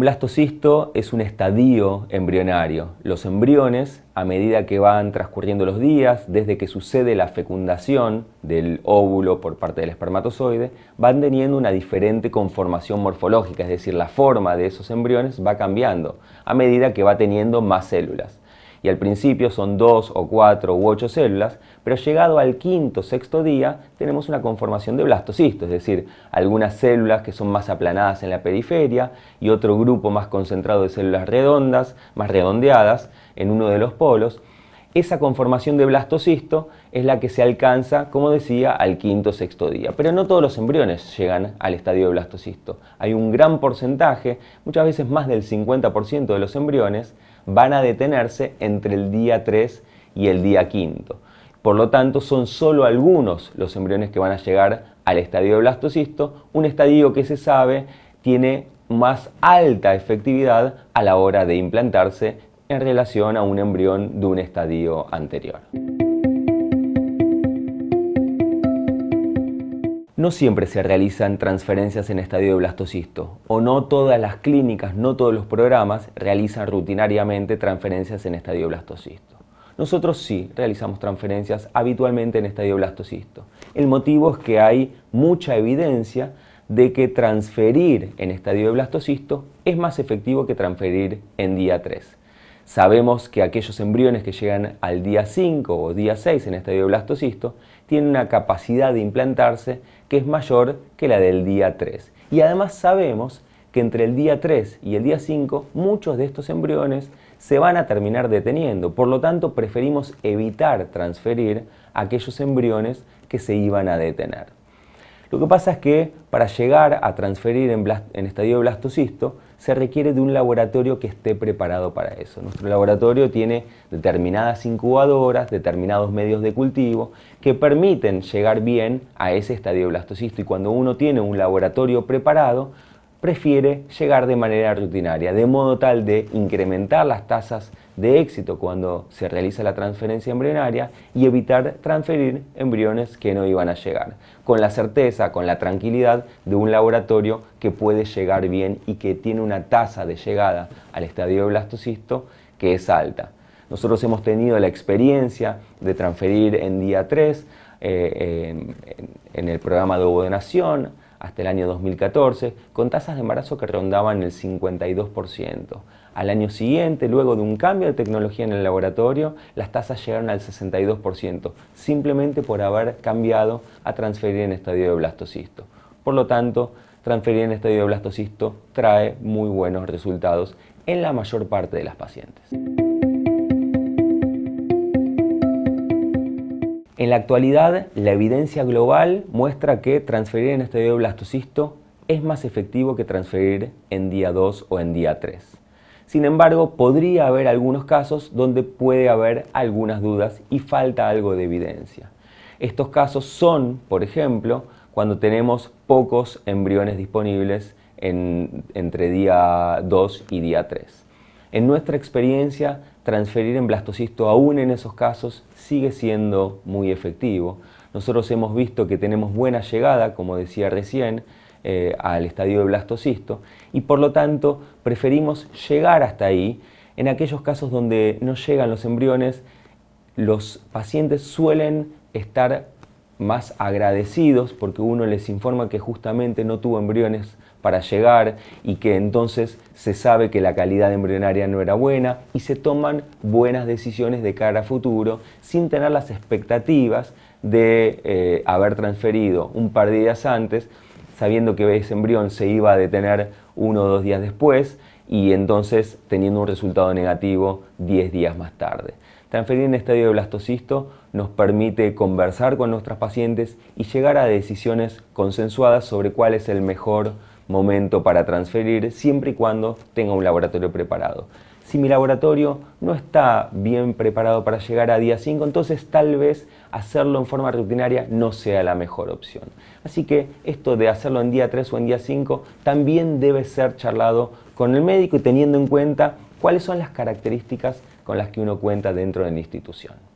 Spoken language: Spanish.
Un blastocisto es un estadio embrionario. Los embriones, a medida que van transcurriendo los días, desde que sucede la fecundación del óvulo por parte del espermatozoide, van teniendo una diferente conformación morfológica, es decir, la forma de esos embriones va cambiando a medida que va teniendo más células y al principio son dos o cuatro u ocho células, pero llegado al quinto sexto día tenemos una conformación de blastocisto, es decir, algunas células que son más aplanadas en la periferia y otro grupo más concentrado de células redondas, más redondeadas, en uno de los polos. Esa conformación de blastocisto es la que se alcanza, como decía, al quinto sexto día. Pero no todos los embriones llegan al estadio de blastocisto. Hay un gran porcentaje, muchas veces más del 50% de los embriones, van a detenerse entre el día 3 y el día 5. Por lo tanto, son solo algunos los embriones que van a llegar al estadio de blastocisto, un estadio que se sabe tiene más alta efectividad a la hora de implantarse en relación a un embrión de un estadio anterior. no siempre se realizan transferencias en estadio de blastocisto o no todas las clínicas, no todos los programas realizan rutinariamente transferencias en estadio de blastocisto. Nosotros sí realizamos transferencias habitualmente en estadio blastocisto. El motivo es que hay mucha evidencia de que transferir en estadio de blastocisto es más efectivo que transferir en día 3. Sabemos que aquellos embriones que llegan al día 5 o día 6 en estadio blastocisto tienen una capacidad de implantarse que es mayor que la del día 3. Y además sabemos que entre el día 3 y el día 5 muchos de estos embriones se van a terminar deteniendo. Por lo tanto, preferimos evitar transferir aquellos embriones que se iban a detener. Lo que pasa es que para llegar a transferir en, estadio blastocisto se requiere de un laboratorio que esté preparado para eso. Nuestro laboratorio tiene determinadas incubadoras, determinados medios de cultivo que permiten llegar bien a ese estadio de blastocisto y cuando uno tiene un laboratorio preparado, prefiere llegar de manera rutinaria, de modo tal de incrementar las tasas de éxito cuando se realiza la transferencia embrionaria y evitar transferir embriones que no iban a llegar, con la certeza, con la tranquilidad de un laboratorio que puede llegar bien y que tiene una tasa de llegada al estadio blastocisto que es alta. Nosotros hemos tenido la experiencia de transferir en día 3, eh, en, el programa de donación hasta el año 2014, con tasas de embarazo que rondaban el 52%. Al año siguiente, luego de un cambio de tecnología en el laboratorio, las tasas llegaron al 62%, simplemente por haber cambiado a transferir en estadio de blastocisto. Por lo tanto, transferir en estadio de blastocisto trae muy buenos resultados en la mayor parte de las pacientes. En la actualidad, la evidencia global muestra que transferir en este blastocisto es más efectivo que transferir en día 2 o en día 3. Sin embargo, podría haber algunos casos donde puede haber algunas dudas y falta algo de evidencia. Estos casos son, por ejemplo, cuando tenemos pocos embriones disponibles entre día 2 y día 3. En nuestra experiencia, transferir en blastocisto aún en esos casos sigue siendo muy efectivo. Nosotros hemos visto que tenemos buena llegada, como decía recién, eh, al estadio de blastocisto y por lo tanto preferimos llegar hasta ahí. En aquellos casos donde no llegan los embriones, los pacientes suelen estar más agradecidos porque uno les informa que justamente no tuvo embriones para llegar y que entonces se sabe que la calidad embrionaria no era buena y se toman buenas decisiones de cara a futuro sin tener las expectativas de eh, haber transferido un par de días antes, sabiendo que ese embrión se iba a detener uno o dos días después y entonces teniendo un resultado negativo 10 días más tarde. Transferir en estadio de blastocisto nos permite conversar con nuestras pacientes y llegar a decisiones consensuadas sobre cuál es el mejor momento para transferir siempre y cuando tenga un laboratorio preparado. Si mi laboratorio no está bien preparado para llegar a día 5, entonces tal vez hacerlo en forma rutinaria no sea la mejor opción. Así que esto de hacerlo en día 3 o en día 5 también debe ser charlado con el médico y teniendo en cuenta cuáles son las características con las que uno cuenta dentro de la institución.